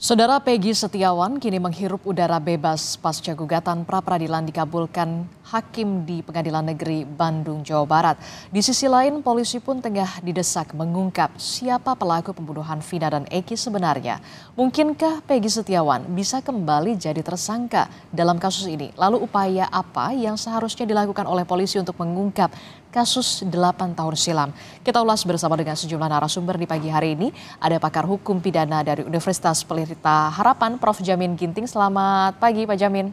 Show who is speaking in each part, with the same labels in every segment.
Speaker 1: Saudara Peggy Setiawan kini menghirup udara bebas pasca gugatan pra peradilan dikabulkan hakim di Pengadilan Negeri Bandung, Jawa Barat. Di sisi lain, polisi pun tengah didesak mengungkap siapa pelaku pembunuhan Vina dan Eki sebenarnya. Mungkinkah Peggy Setiawan bisa kembali jadi tersangka dalam kasus ini? Lalu upaya apa yang seharusnya dilakukan oleh polisi untuk mengungkap kasus 8 tahun silam. Kita ulas bersama dengan sejumlah narasumber di pagi hari ini. Ada pakar hukum pidana dari Universitas Pelita Harapan, Prof. Jamin Ginting. Selamat pagi, Pak Jamin.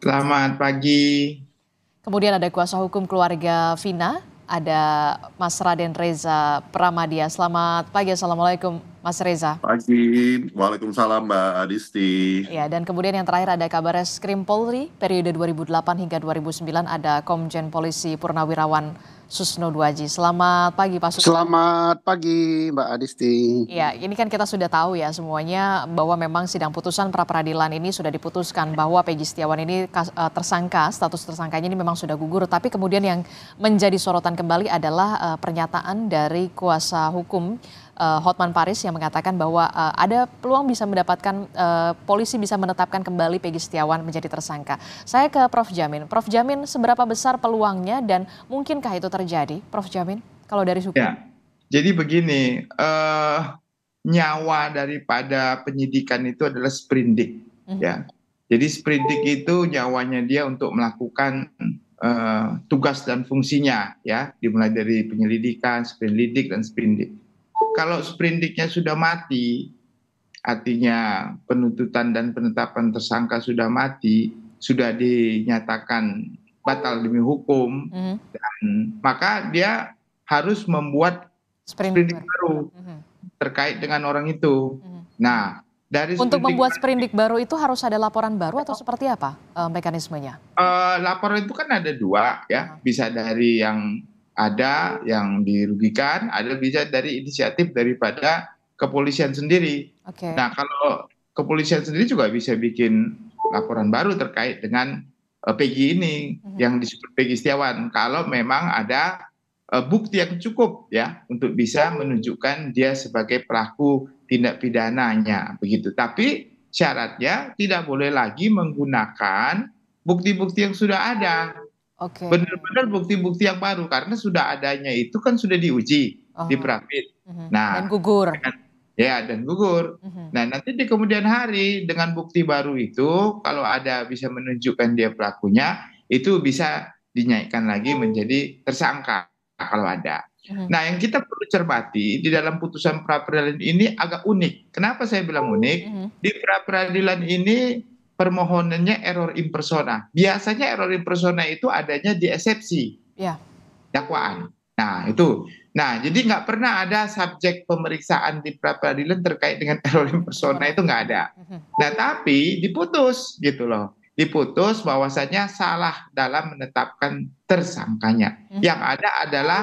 Speaker 2: Selamat
Speaker 3: pagi.
Speaker 1: Kemudian ada kuasa hukum keluarga Vina ada Mas Raden Reza Pramadia. Selamat pagi, Assalamualaikum Mas Reza.
Speaker 3: Pagi, Waalaikumsalam Mbak Adisti.
Speaker 1: Ya, dan kemudian yang terakhir ada kabar Reskrim Polri, periode 2008 hingga 2009 ada Komjen Polisi Purnawirawan Susno Duaji. Selamat pagi Pak Susno. Selamat
Speaker 4: pagi Mbak Adisti.
Speaker 1: Ya, ini kan kita sudah tahu ya semuanya bahwa memang sidang putusan pra peradilan ini sudah diputuskan bahwa Peggy Setiawan ini eh, tersangka, status tersangkanya ini memang sudah gugur. Tapi kemudian yang menjadi sorotan kembali adalah eh, pernyataan dari kuasa hukum uh, Hotman Paris yang mengatakan bahwa uh, ada peluang bisa mendapatkan uh, polisi bisa menetapkan kembali Peggy Setiawan menjadi tersangka. Saya ke Prof Jamin. Prof Jamin, seberapa besar peluangnya dan mungkinkah itu terjadi, Prof Jamin? Kalau dari hukum. Ya.
Speaker 2: Jadi begini, uh, nyawa daripada penyidikan itu adalah sprindik, mm -hmm. ya. Jadi sprindik itu nyawanya dia untuk melakukan uh, tugas dan fungsinya, ya, dimulai dari penyelidikan, sprindik dan sprindik kalau sprindiknya sudah mati, artinya penuntutan dan penetapan tersangka sudah mati, sudah dinyatakan batal demi hukum, mm -hmm. dan maka dia harus membuat sprindik, sprindik baru mm -hmm. terkait dengan orang itu. Mm -hmm. Nah, dari untuk membuat
Speaker 1: sprindik baru itu harus ada laporan baru atau seperti apa uh, mekanismenya?
Speaker 2: Uh, laporan itu kan ada dua ya, mm-hmm. bisa dari yang ada yang dirugikan, ada bisa dari inisiatif daripada kepolisian sendiri. Okay. Nah, kalau kepolisian sendiri juga bisa bikin laporan baru terkait dengan uh, eh, PG ini mm-hmm. yang disebut PG Setiawan kalau memang ada uh, bukti yang cukup ya untuk bisa menunjukkan dia sebagai pelaku tindak pidananya begitu. Tapi syaratnya tidak boleh lagi menggunakan bukti-bukti yang sudah ada Okay. Benar-benar bukti-bukti yang baru karena sudah adanya itu kan sudah diuji -huh. Oh. di prafit. Uh mhm. -huh. Nah, dan gugur. Dengan, ya, dan gugur. Uh mhm. -huh. Nah, nanti di kemudian hari dengan bukti baru itu kalau ada bisa menunjukkan dia pelakunya, itu bisa dinaikkan lagi menjadi tersangka kalau ada. Uh mhm. -huh. Nah, yang kita perlu cermati di dalam putusan pra peradilan ini agak unik. Kenapa saya bilang unik? Di pra peradilan ini permohonannya error impersona. Biasanya error impersona itu adanya di eksepsi ya. dakwaan. Nah itu. Nah jadi nggak pernah ada subjek pemeriksaan di pra peradilan terkait dengan error impersona itu nggak ada. Mhm. Nah tapi diputus gitu loh. Diputus bahwasanya salah dalam menetapkan tersangkanya. Mhm. Yang ada adalah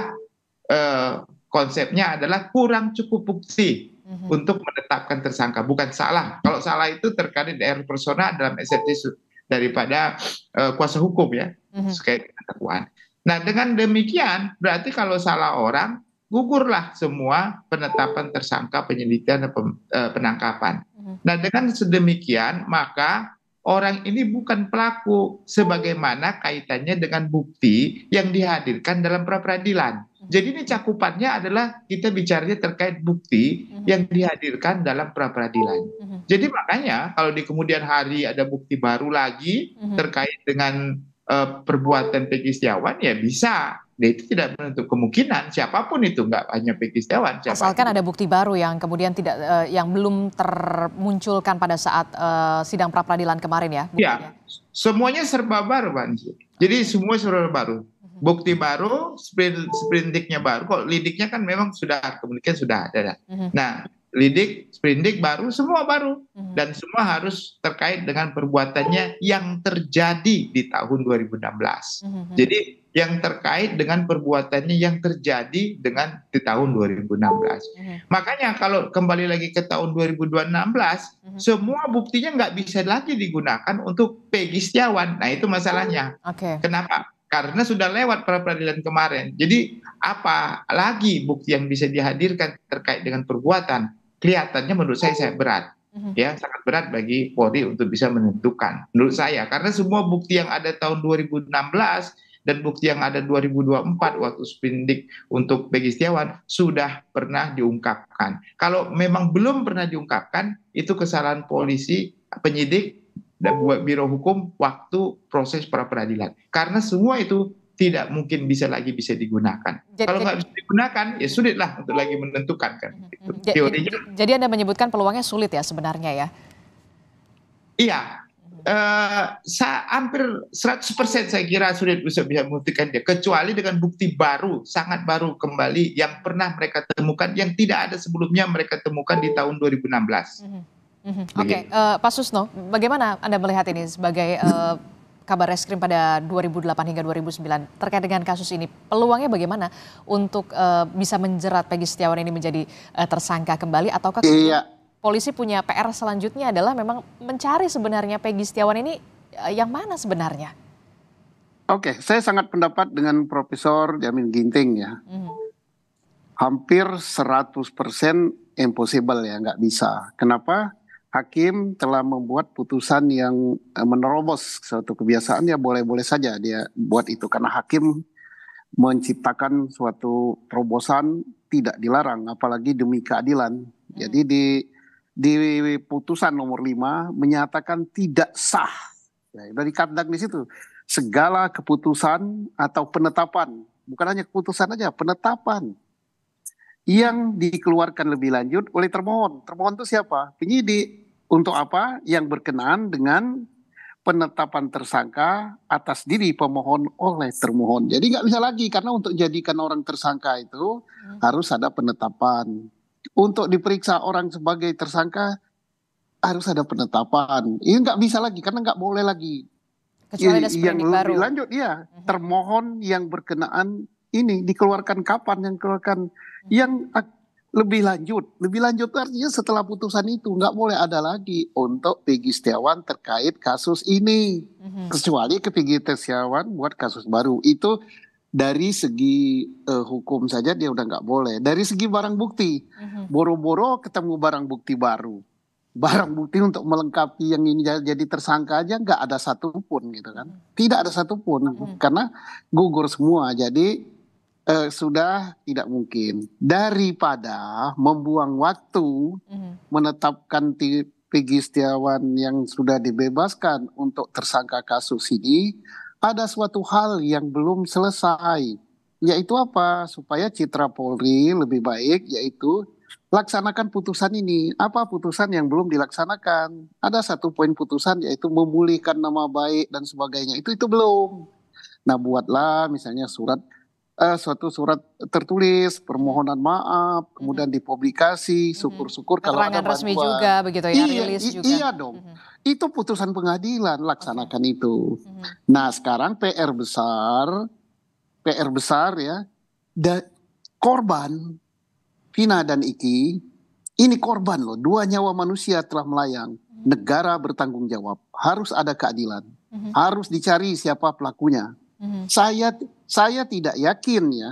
Speaker 2: eh, konsepnya adalah kurang cukup bukti hmm untuk menetapkan tersangka. Bukan salah. Kalau salah itu terkait dengan personal dalam esensi daripada uh, kuasa hukum ya mm-hmm. Nah dengan demikian berarti kalau salah orang gugurlah semua penetapan tersangka, penyelidikan dan eh, penangkapan. Mm-hmm. Nah dengan sedemikian maka orang ini bukan pelaku sebagaimana kaitannya dengan bukti yang dihadirkan dalam pra peradilan. Hmm. Jadi ini cakupannya adalah kita bicaranya terkait bukti hmm. yang dihadirkan dalam pra peradilan. Hmm. Jadi makanya kalau di kemudian hari ada bukti baru lagi terkait dengan uh, perbuatan Peggy Setiawan ya bisa. Nah, itu tidak menutup kemungkinan siapapun itu nggak hanya Peggy Setiawan. Siapapun. Asalkan
Speaker 1: ada bukti baru yang kemudian tidak uh, yang belum termunculkan pada saat uh, sidang pra peradilan kemarin ya.
Speaker 2: Iya. Semuanya serba baru, Pak. Jadi semua serba baru bukti baru, sprint, sprintiknya baru. Kok lidiknya kan memang sudah kemudian sudah ada. Uh-huh. Nah, lidik, sprintik baru, semua baru uh-huh. dan semua harus terkait dengan perbuatannya yang terjadi di tahun 2016. Uh-huh. Mhm, Jadi yang terkait dengan perbuatannya yang terjadi dengan di tahun 2016. Uh-huh. Makanya kalau kembali lagi ke tahun 2016, uh-huh. semua buktinya nggak bisa lagi digunakan untuk Pegi Setiawan. Nah itu masalahnya. Okay. Kenapa? karena sudah lewat pra peradilan kemarin. Jadi apa lagi bukti yang bisa dihadirkan terkait dengan perbuatan? Kelihatannya menurut saya saya berat. Mm-hmm. Ya, sangat berat bagi Polri untuk bisa menentukan. Menurut saya karena semua bukti yang ada tahun 2016 dan bukti yang ada 2024 waktu sprindik untuk Peggy Setiawan sudah pernah diungkapkan. Kalau memang belum pernah diungkapkan, itu kesalahan polisi, penyidik dan buat biro hukum waktu proses pra peradilan karena semua itu tidak mungkin bisa lagi bisa digunakan. Jadi, Kalau nggak bisa digunakan, ya sulitlah untuk lagi menentukan kan. Gitu. Jadi,
Speaker 1: jadi Anda menyebutkan peluangnya sulit ya sebenarnya ya?
Speaker 2: Iya, eh, uh, hampir 100% saya kira sulit bisa bisa membuktikan dia kecuali dengan bukti baru sangat baru kembali yang pernah mereka temukan yang tidak ada sebelumnya mereka temukan di tahun 2016. Mm
Speaker 3: -hmm
Speaker 1: hmm Oke, okay. uh, eh, Pak Susno, bagaimana Anda melihat ini sebagai uh, kabar reskrim pada 2008 hingga 2009 terkait dengan kasus ini? Peluangnya bagaimana untuk uh, bisa menjerat Peggy Setiawan ini menjadi uh, tersangka kembali ataukah iya. polisi punya PR selanjutnya adalah memang mencari sebenarnya Peggy Setiawan ini uh, yang mana sebenarnya?
Speaker 4: Oke, okay. saya sangat pendapat dengan Profesor Jamin Ginting ya. Mm-hmm. Hampir 100% impossible ya, nggak bisa. Kenapa? hakim telah membuat putusan yang eh, menerobos suatu kebiasaan ya boleh-boleh saja dia buat itu karena hakim menciptakan suatu terobosan tidak dilarang apalagi demi keadilan. Hmm. Jadi di di putusan nomor 5 menyatakan tidak sah. Ya, dari kandang di situ segala keputusan atau penetapan bukan hanya keputusan aja penetapan yang dikeluarkan lebih lanjut oleh termohon. Termohon itu siapa? Penyidik. Untuk apa? Yang berkenaan dengan penetapan tersangka atas diri pemohon oleh termohon. Jadi nggak bisa lagi karena untuk jadikan orang tersangka itu hmm. harus ada penetapan. Untuk diperiksa orang sebagai tersangka harus ada penetapan. Ini nggak bisa lagi karena nggak boleh lagi.
Speaker 1: Kecuali ada yang lebih baru. lanjut
Speaker 4: ya termohon yang berkenaan ini dikeluarkan kapan yang keluarkan? yang lebih lanjut, lebih lanjut artinya setelah putusan itu nggak boleh ada lagi untuk pegi Setiawan terkait kasus ini, mm-hmm. kecuali ke pegi Setiawan buat kasus baru itu dari segi uh, hukum saja dia udah nggak boleh. Dari segi barang bukti, mm-hmm. boro-boro ketemu barang bukti baru, barang bukti untuk melengkapi yang ini jadi tersangka aja nggak ada satupun gitu kan, mhm. tidak ada satupun mm-hmm. karena gugur semua jadi uh, sudah tidak mungkin daripada membuang waktu mm-hmm. menetapkan Pegi Setiawan yang sudah dibebaskan untuk tersangka kasus ini ada suatu hal yang belum selesai yaitu apa supaya citra Polri lebih baik yaitu laksanakan putusan ini apa putusan yang belum dilaksanakan ada satu poin putusan yaitu memulihkan nama baik dan sebagainya itu itu belum nah buatlah misalnya surat uh, suatu surat tertulis, permohonan maaf, mhm. kemudian dipublikasi, mhm. syukur-syukur kalau ada bantuan. resmi juga begitu ya, iya, rilis juga. Iya dong. Mm -hmm. Itu putusan pengadilan laksanakan itu. Mm -hmm. Nah, sekarang PR besar PR besar ya. Da korban Vina dan Iki ini korban loh, dua nyawa manusia telah melayang. Mhm. Negara bertanggung jawab, harus ada keadilan. Mm -hmm. Harus dicari siapa pelakunya hmm Saya saya tidak yakin ya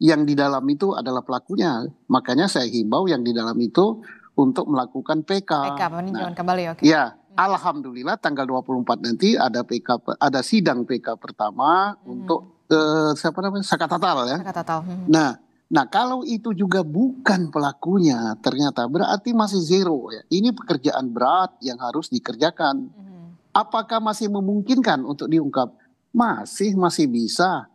Speaker 4: yang di dalam itu adalah pelakunya. Makanya saya himbau yang di dalam itu untuk melakukan PK. PK peninjauan nah,
Speaker 1: kembali oke. Ya,
Speaker 4: alhamdulillah tanggal 24 nanti ada PK ada sidang PK pertama hmm. untuk eh, siapa namanya? Sakatatal ya. Sakatatal. Hmm. Nah, nah kalau itu juga bukan pelakunya ternyata berarti masih zero ya. Ini pekerjaan berat yang harus dikerjakan. Hmm. Apakah masih memungkinkan untuk diungkap? masih masih bisa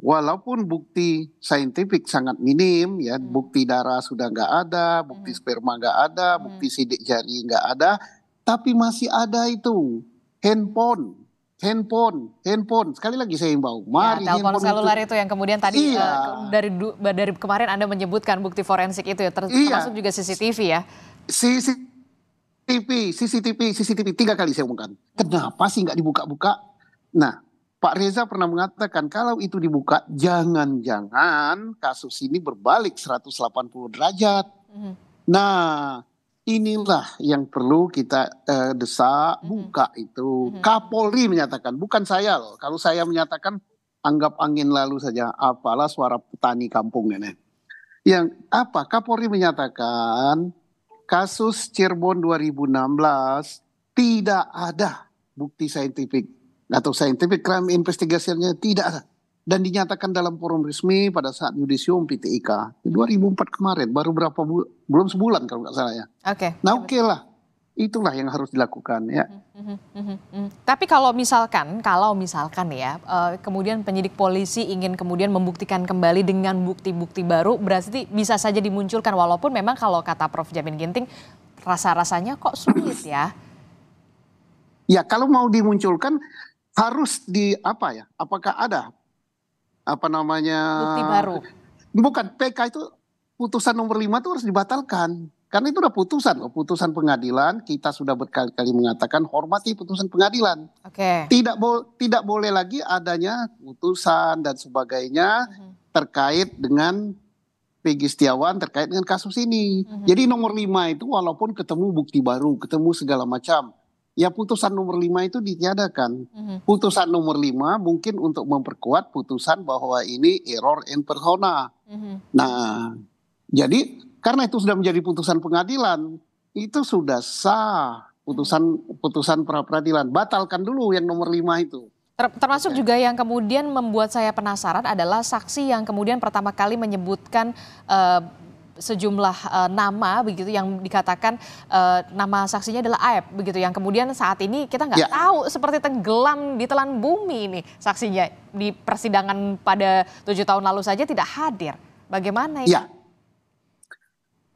Speaker 4: walaupun bukti saintifik sangat minim ya hmm. bukti darah sudah nggak ada bukti hmm. sperma nggak ada hmm. bukti sidik jari nggak ada tapi masih ada itu handphone handphone handphone sekali lagi saya himbau ya, mari ya, telepon seluler itu. itu yang
Speaker 1: kemudian tadi iya. uh, dari dari kemarin anda menyebutkan bukti forensik itu ya ter iya. termasuk juga CCTV ya CCTV
Speaker 4: CCTV CCTV tiga kali saya umumkan kenapa sih nggak dibuka-buka nah Pak Reza pernah mengatakan kalau itu dibuka jangan-jangan kasus ini berbalik 180 derajat. Mm. Nah, inilah yang perlu kita uh, desak mm. buka itu. Mm. Kapolri menyatakan, bukan saya loh. Kalau saya menyatakan anggap angin lalu saja apalah suara petani kampung ini. Yang apa? Kapolri menyatakan kasus Cirebon 2016 tidak ada bukti saintifik atau scientific crime investigation tidak tidak dan dinyatakan dalam forum resmi pada saat yudisium PTIK 2004 kemarin baru berapa bu belum sebulan kalau nggak salah ya. Oke. Okay. Nah oke okay lah itulah yang harus dilakukan ya.
Speaker 1: Mm-hmm, mm-hmm, Tapi kalau misalkan, kalau misalkan ya, eh, kemudian penyidik polisi ingin kemudian membuktikan kembali dengan bukti-bukti baru, berarti bisa saja dimunculkan walaupun memang kalau kata Prof. Jamin Ginting, rasa-rasanya kok sulit ya.
Speaker 4: Ya kalau mau dimunculkan harus di apa ya? Apakah ada apa namanya bukti baru? Bukan PK itu putusan nomor lima itu harus dibatalkan. Karena itu udah putusan loh, putusan pengadilan kita sudah berkali-kali mengatakan hormati putusan pengadilan. Oke. Okay. Tidak bo tidak boleh lagi adanya putusan dan sebagainya mm -hmm. terkait dengan PG Setiawan terkait dengan kasus ini. Mm -hmm. Jadi nomor lima itu walaupun ketemu bukti baru, ketemu segala macam, ya putusan nomor lima itu ditiadakan. Mm-hmm. Putusan nomor lima mungkin untuk memperkuat putusan bahwa ini error in persona. Mm-hmm. Nah, jadi karena itu sudah menjadi putusan pengadilan, itu sudah sah putusan mm-hmm. putusan pra peradilan. Batalkan dulu yang nomor lima itu.
Speaker 1: termasuk okay. juga yang kemudian membuat saya penasaran adalah saksi yang kemudian pertama kali menyebutkan uh, sejumlah uh, nama begitu yang dikatakan uh, nama saksinya adalah Aep begitu yang kemudian saat ini kita nggak ya. tahu seperti tenggelam di telan bumi ini saksinya di persidangan pada tujuh tahun lalu saja tidak hadir bagaimana ini? Ya.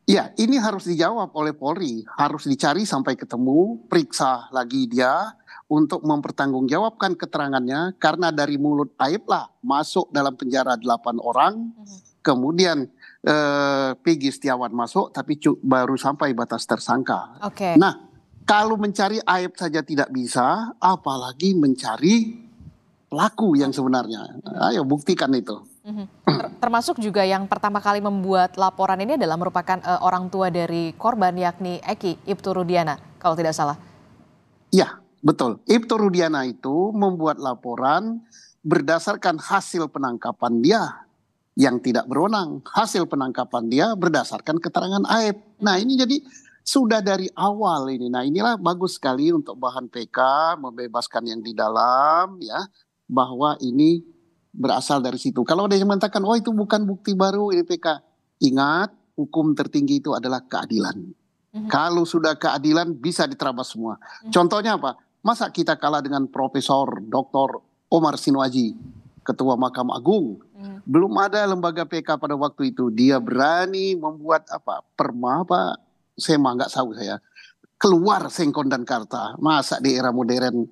Speaker 4: Ya, ini harus dijawab oleh Polri, harus dicari sampai ketemu, periksa lagi dia untuk mempertanggungjawabkan keterangannya karena dari mulut Aib lah masuk dalam penjara delapan orang, mhm. kemudian eh, Pegi Setiawan masuk tapi baru sampai batas tersangka.
Speaker 1: Oke. Okay. Nah,
Speaker 4: kalau mencari aib saja tidak bisa, apalagi mencari pelaku yang sebenarnya. Ayo buktikan itu.
Speaker 1: Mhm. Termasuk juga yang pertama kali membuat laporan ini adalah merupakan uh, orang tua dari korban yakni Eki Ibtu Rudiana kalau tidak salah.
Speaker 4: Ya, betul. Ibtu Rudiana itu membuat laporan berdasarkan hasil penangkapan dia yang tidak berwenang. Hasil penangkapan dia berdasarkan keterangan aib. Nah ini jadi sudah dari awal ini. Nah inilah bagus sekali untuk bahan PK membebaskan yang di dalam ya bahwa ini berasal dari situ. Kalau ada yang mengatakan oh itu bukan bukti baru ini PK, ingat hukum tertinggi itu adalah keadilan. Mhm. Kalau sudah keadilan bisa diterabas semua. Mhm. Contohnya apa? Masa kita kalah dengan Profesor Dr. Omar Sinwaji ketua Mahkamah Agung. Hmm. Belum ada lembaga PK pada waktu itu. Dia berani membuat apa? Perma apa? Saya mah nggak tahu saya. Keluar Sengkon dan Karta. Masa di era modern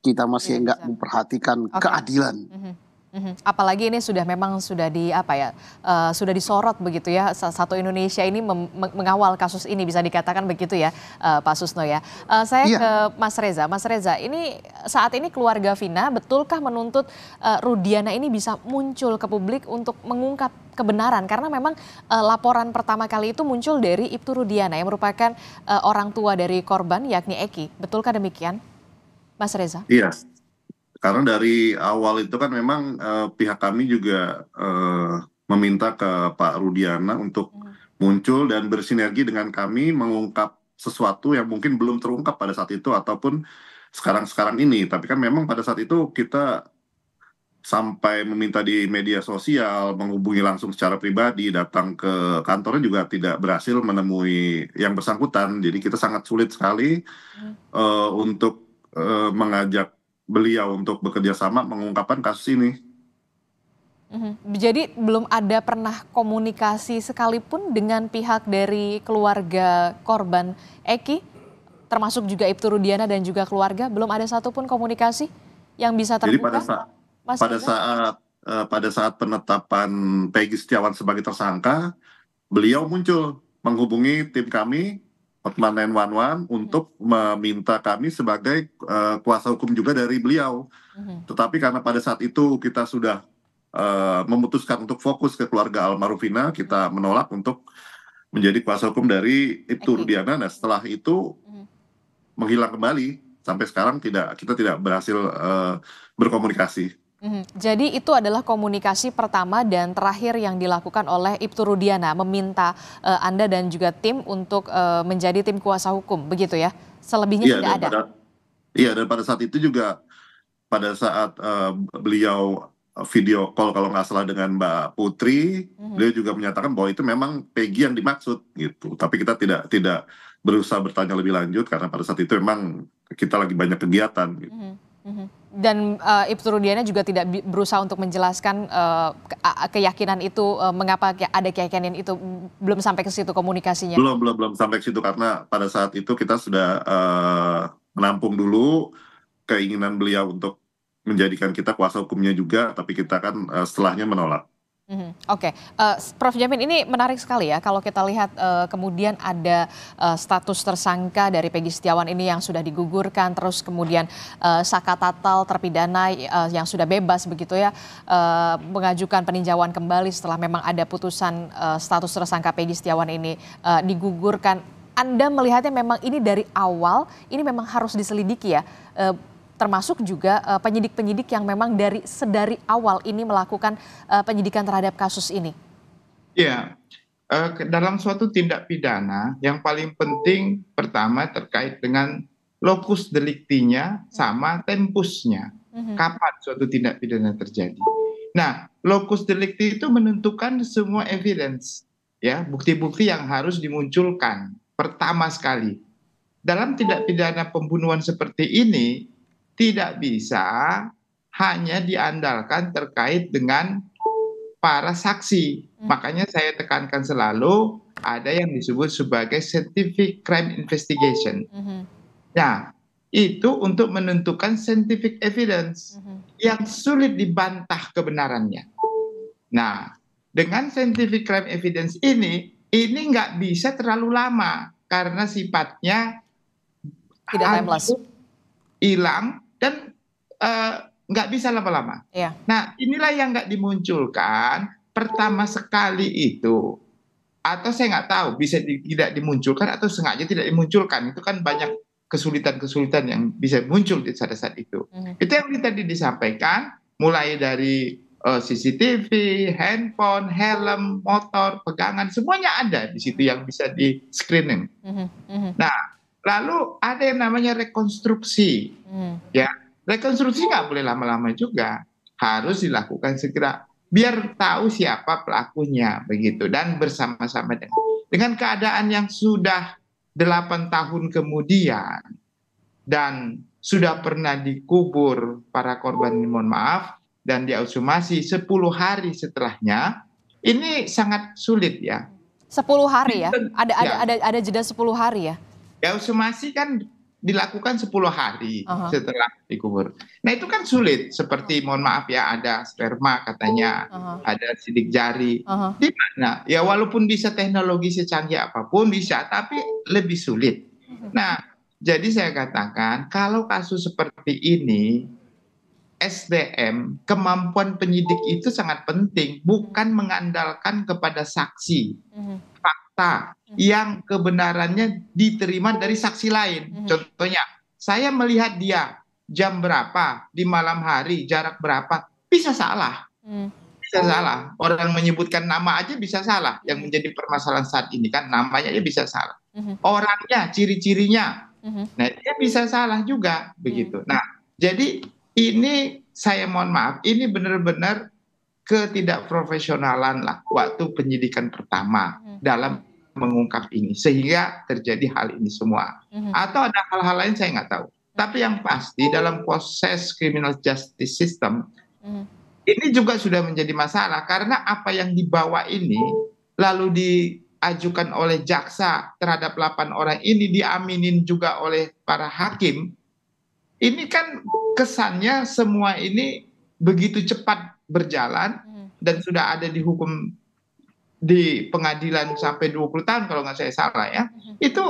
Speaker 4: kita masih iya, nggak ya, memperhatikan okay. keadilan. Mm -hmm.
Speaker 1: Mhm. Apalagi ini sudah memang sudah di apa ya uh, sudah disorot begitu ya satu Indonesia ini mengawal kasus ini bisa dikatakan begitu ya uh, Pak Susno ya. Uh, saya ya. ke Mas Reza, Mas Reza ini saat ini keluarga Vina betulkah menuntut uh, Rudiana ini bisa muncul ke publik untuk mengungkap kebenaran karena memang uh, laporan pertama kali itu muncul dari Ibtu Rudiana yang merupakan uh, orang tua dari korban yakni Eki. Betulkah demikian, Mas Reza? Iya
Speaker 3: karena dari awal itu kan memang uh, pihak kami juga uh, meminta ke Pak Rudiana untuk hmm. muncul dan bersinergi dengan kami mengungkap sesuatu yang mungkin belum terungkap pada saat itu ataupun sekarang-sekarang ini. Tapi kan memang pada saat itu kita sampai meminta di media sosial, menghubungi langsung secara pribadi, datang ke kantornya juga tidak berhasil menemui yang bersangkutan. Jadi kita sangat sulit sekali
Speaker 1: hmm.
Speaker 3: uh, untuk uh, mengajak beliau untuk bekerja sama mengungkapkan kasus ini.
Speaker 1: Mhm. Jadi belum ada pernah komunikasi sekalipun dengan pihak dari keluarga korban Eki, termasuk juga Ibtu Rudiana dan juga keluarga, belum ada satupun komunikasi yang bisa terbuka. Jadi pada saat
Speaker 3: Mas pada saat uh, pada saat penetapan Peggy Setiawan sebagai tersangka, beliau muncul menghubungi tim kami 911 untuk meminta kami sebagai uh, kuasa hukum juga dari beliau. Mm-hmm. Tetapi karena pada saat itu kita sudah uh, memutuskan untuk fokus ke keluarga Almarufina, kita menolak untuk menjadi kuasa hukum dari Ibtu Rudiana. Nah setelah itu mm-hmm. menghilang kembali sampai sekarang tidak kita tidak berhasil uh, berkomunikasi.
Speaker 1: Mhm. Jadi itu adalah komunikasi pertama dan terakhir yang dilakukan oleh Ibtu Rudiana meminta uh, Anda dan juga tim untuk uh, menjadi tim kuasa hukum, begitu ya? Selebihnya ya, tidak ada. Pada,
Speaker 3: iya dan pada saat itu juga pada saat uh, beliau video call kalau nggak salah dengan Mbak Putri, mm-hmm. beliau juga menyatakan bahwa itu memang Peggy yang dimaksud gitu. Tapi kita tidak tidak berusaha bertanya lebih lanjut karena pada saat itu memang kita lagi banyak kegiatan. Gitu. Mm-hmm.
Speaker 1: Mm-hmm. Dan uh, eh, Ibtu Rudiana juga tidak berusaha untuk menjelaskan uh, keyakinan itu uh, mengapa ada keyakinan itu mm, belum sampai ke situ komunikasinya. Belum
Speaker 3: belum belum sampai ke situ karena pada saat itu kita sudah uh, menampung dulu keinginan beliau untuk menjadikan kita kuasa hukumnya juga, tapi kita kan uh, setelahnya menolak.
Speaker 1: Hmm, Oke, okay. uh, eh, Prof. Jamin ini menarik sekali ya kalau kita lihat uh, kemudian ada uh, status tersangka dari Pegi Setiawan ini yang sudah digugurkan, terus kemudian uh, Saka Tatal terpidana uh, yang sudah bebas begitu ya uh, mengajukan peninjauan kembali setelah memang ada putusan uh, status tersangka Pegi Setiawan ini uh, digugurkan. Anda melihatnya memang ini dari awal ini memang harus diselidiki ya termasuk juga eh, penyidik-penyidik yang memang dari sedari awal ini melakukan eh, penyidikan terhadap kasus ini?
Speaker 2: Ya, dalam suatu tindak pidana yang paling penting pertama terkait dengan lokus deliktinya sama tempusnya. Mhm. Kapan suatu tindak pidana terjadi? Nah, lokus delikti itu menentukan semua evidence, ya, bukti-bukti yang harus dimunculkan pertama sekali. Dalam tindak pidana pembunuhan seperti ini, tidak bisa hanya diandalkan terkait dengan para saksi. Hmm. Makanya saya tekankan selalu ada yang disebut sebagai scientific crime investigation. Nah, itu untuk menentukan scientific evidence hmm. yang sulit dibantah kebenarannya. Nah, dengan scientific crime evidence ini, ini nggak bisa terlalu lama karena sifatnya tidak timeless, hilang dan eh, nggak uh, bisa lama-lama. Iya. Nah inilah yang nggak dimunculkan pertama sekali itu atau saya nggak tahu bisa di, tidak dimunculkan atau sengaja tidak dimunculkan itu kan banyak kesulitan-kesulitan yang bisa muncul di saat saat itu. Mhm. Itu yang tadi disampaikan mulai dari uh, eh, CCTV, handphone, helm, motor, pegangan semuanya ada di situ yang bisa di screening.
Speaker 3: -hmm.
Speaker 2: Nah Lalu ada yang namanya rekonstruksi. Hmm. Ya, rekonstruksi nggak boleh lama-lama juga. Harus dilakukan segera biar tahu siapa pelakunya begitu dan bersama-sama dengan dengan keadaan yang sudah 8 tahun kemudian dan sudah pernah dikubur para korban mohon maaf dan diausumasi 10 hari setelahnya ini sangat sulit ya.
Speaker 1: 10 hari ya. Ada ada ya. ada ada jeda 10 hari ya ekshumasi kan
Speaker 2: dilakukan 10 hari uh -huh. setelah dikubur. Nah itu kan sulit seperti mohon maaf ya ada sperma katanya, uh oh, -huh. ada sidik jari. Uh -huh. Di mana? Ya walaupun bisa teknologi secanggih apapun bisa, tapi lebih sulit. Nah jadi saya katakan kalau kasus seperti ini SDM kemampuan penyidik itu sangat penting, bukan mengandalkan kepada saksi. Uh fakta mhm. yang kebenarannya diterima dari saksi lain. Mhm. Contohnya, saya melihat dia jam berapa di malam hari, jarak berapa, bisa salah.
Speaker 1: Mhm. Bisa salah.
Speaker 2: Orang menyebutkan nama aja bisa salah. Yang menjadi permasalahan saat ini kan namanya aja bisa salah. Orangnya, ciri-cirinya. Nah, dia bisa salah juga begitu. Nah, jadi ini saya mohon maaf, ini benar-benar ketidakprofesionalan lah waktu penyidikan pertama dalam mengungkap ini sehingga terjadi hal ini semua mm -hmm. atau ada hal-hal lain saya nggak tahu tapi yang pasti dalam proses criminal justice system mm. ini juga sudah menjadi masalah karena apa yang dibawa ini lalu diajukan oleh jaksa terhadap 8 orang ini diaminin juga oleh para hakim. Ini kan kesannya semua ini begitu cepat berjalan mm-hmm. dan sudah ada di hukum di pengadilan sampai 20 tahun kalau nggak saya salah ya, mm-hmm. itu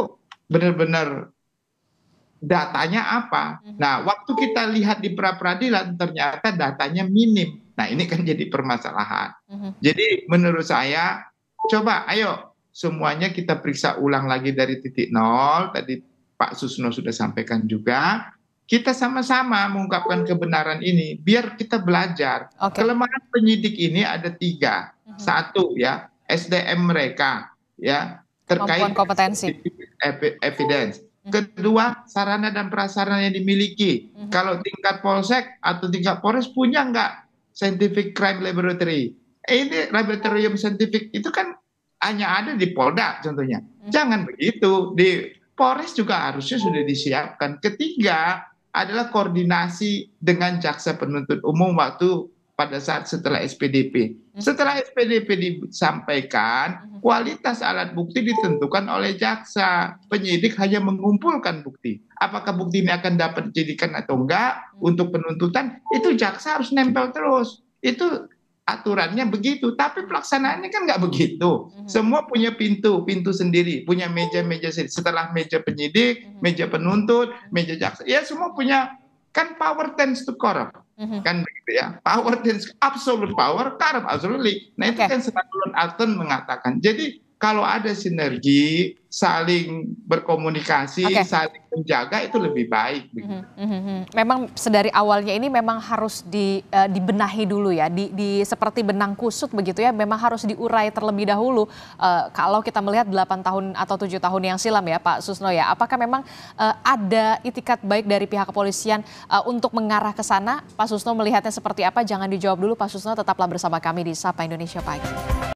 Speaker 2: benar-benar datanya apa. Mm-hmm. Nah, waktu kita lihat di pra peradilan ternyata datanya minim. Nah, ini kan jadi permasalahan. Mm-hmm. Jadi menurut saya coba ayo semuanya kita periksa ulang lagi dari titik nol tadi Pak Susno sudah sampaikan juga kita sama-sama mengungkapkan kebenaran ini biar kita belajar okay. kelemahan penyidik ini ada tiga uh -huh. satu ya SDM mereka ya terkait kompetensi evidence. Mhm. Kedua, sarana dan prasarana yang dimiliki. Mm-hmm. Kalau tingkat polsek atau tingkat polres punya nggak scientific crime laboratory? Eh, ini laboratorium scientific itu kan hanya ada di Polda contohnya. Mm-hmm. Jangan begitu. Di Polres juga harusnya sudah disiapkan. Ketiga adalah koordinasi dengan jaksa penuntut umum waktu pada saat setelah SPDP. Mm-hmm. Setelah SPDP disampaikan, mm-hmm. kualitas alat bukti ditentukan oleh jaksa. Penyidik hanya mengumpulkan bukti. Apakah bukti ini akan dapat dijadikan atau enggak mm-hmm. untuk penuntutan, itu jaksa harus nempel terus. Itu aturannya begitu, tapi pelaksanaannya kan enggak begitu. Semua punya pintu, pintu sendiri, punya meja-meja sendiri. Setelah meja penyidik, meja penuntut, meja jaksa, ya semua punya kan power tends to corrupt hmm Kan begitu ya. Power dan absolute power, karena absolutely. Nah itu okay. kan Stanley Alton mengatakan. Jadi kalau ada sinergi, saling berkomunikasi, okay. saling menjaga itu lebih baik.
Speaker 1: Mm -hmm. Memang sedari awalnya ini memang harus di, uh, dibenahi dulu ya, di, di seperti benang kusut begitu ya, memang harus diurai terlebih dahulu. Uh, kalau kita melihat 8 tahun atau tujuh tahun yang silam ya Pak Susno ya, apakah memang uh, ada itikat baik dari pihak kepolisian uh, untuk mengarah ke sana? Pak Susno melihatnya seperti apa? Jangan dijawab dulu Pak Susno, tetaplah bersama kami di Sapa Indonesia Pagi.